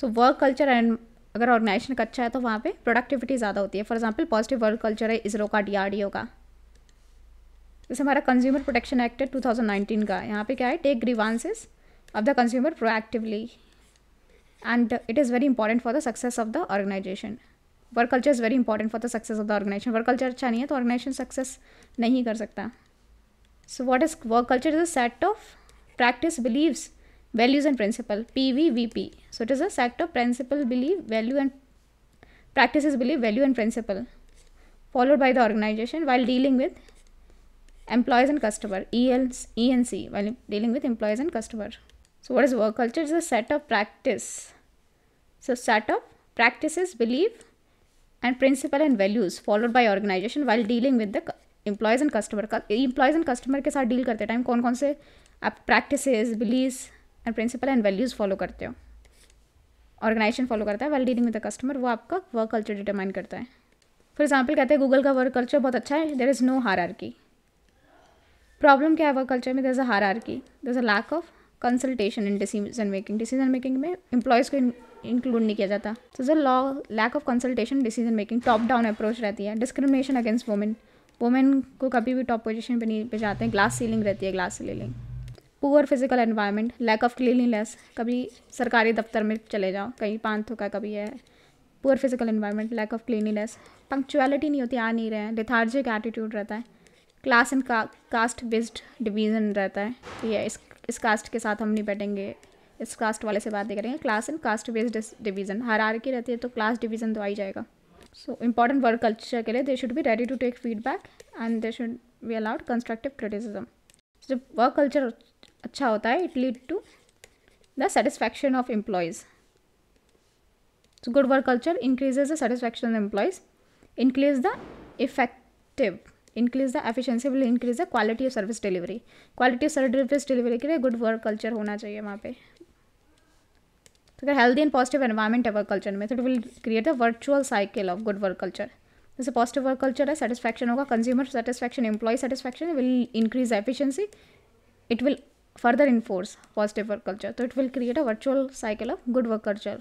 So work culture and अगर organisation का अच्छा है तो वहाँ पे प्रोडक्टिविटी ज़्यादा होती है for example positive work culture है इसरो का डीआरडीओ का जैसे हमारा कंज्यूमर प्रोटेक्शन एक्ट है टू का यहाँ पर क्या है take grievances of the consumer proactively and it is very important for the success of the organisation work culture is very important for the success of the organisation work culture अच्छा नहीं है तो organisation success नहीं कर सकता so what is work culture is a set of practice believes values and principle PVVP. So it is a set of principle, believe, value and practices believe, value and principle followed by the organization while dealing with employees and customer ELs, ENC while dealing with employees and customer. So what is work culture? It is a set of practice. So set of practices, believe and principle and values followed by organization while dealing with the employees and customer. Employees and customer customer के साथ deal करते time कौन कौन से and principle and values follow करते हो organisation follow करता है well dealing with the customer वो आपका वर्क कल्चर डिटरमाइन करता है फॉर एग्जाम्पल कहते हैं गूगल का वर्क कल्चर बहुत अच्छा है there is no HR की प्रॉब्लम क्या है वर्क कल्चर में देर इज़ अ हार आर की there is a lack of consultation in decision making decision making में एम्प्लॉयज़ को इंक्लूड नहीं किया जाता सो जो law lack of consultation decision making top down approach रहती है डिस्क्रिमिनेशन अगेंस्ट वुमेन वुमेन को कभी भी टॉप पोजिशन पर नहीं पे जाते हैं ग्लास सीलिंग रहती है glass ceiling poor physical environment lack of cleanliness कभी सरकारी दफ्तर में चले जाओ कहीं पान का कभी है poor physical environment lack of cleanliness punctuality नहीं होती आ नहीं रहे हैं लिथार्जिक एटीट्यूड रहता है class and caste based division रहता है तो ये इस इस कास्ट के साथ हम नहीं बैठेंगे इस कास्ट वाले से बातें करेंगे class and caste based division HR की रहती है तो क्लास डिवीज़न तो आ ही जाएगा सो इम्पॉर्टेंट वर्क कल्चर के लिए they should be ready to take feedback and they should be allowed constructive criticism जब वर्क कल्चर अच्छा होता है it lead to the satisfaction of employees good work culture increases the satisfaction of employees increase the effective increase the efficiency will increase the quality of service delivery quality of service delivery के लिए good work culture होना चाहिए वहाँ पे तो अगर healthy and positive environment है work culture में तो it will create the virtual cycle of good work culture जैसे पॉजिटिव वर्क कल्चर है सेटिस्फैक्शन होगा consumer satisfaction employee satisfaction will increase efficiency it will further enforce positive work culture. So it will create a virtual cycle of good work culture.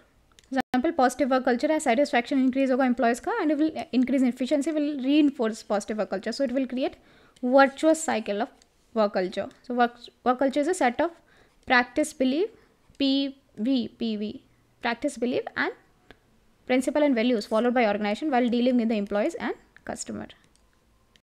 example, positive work culture as satisfaction increase of employees and it will increase efficiency will reinforce positive work culture. So it will create virtuous cycle of work culture. So work, work culture is a set of practice belief, PV, PV, practice belief and principle and values followed by organization while dealing with the employees and customer.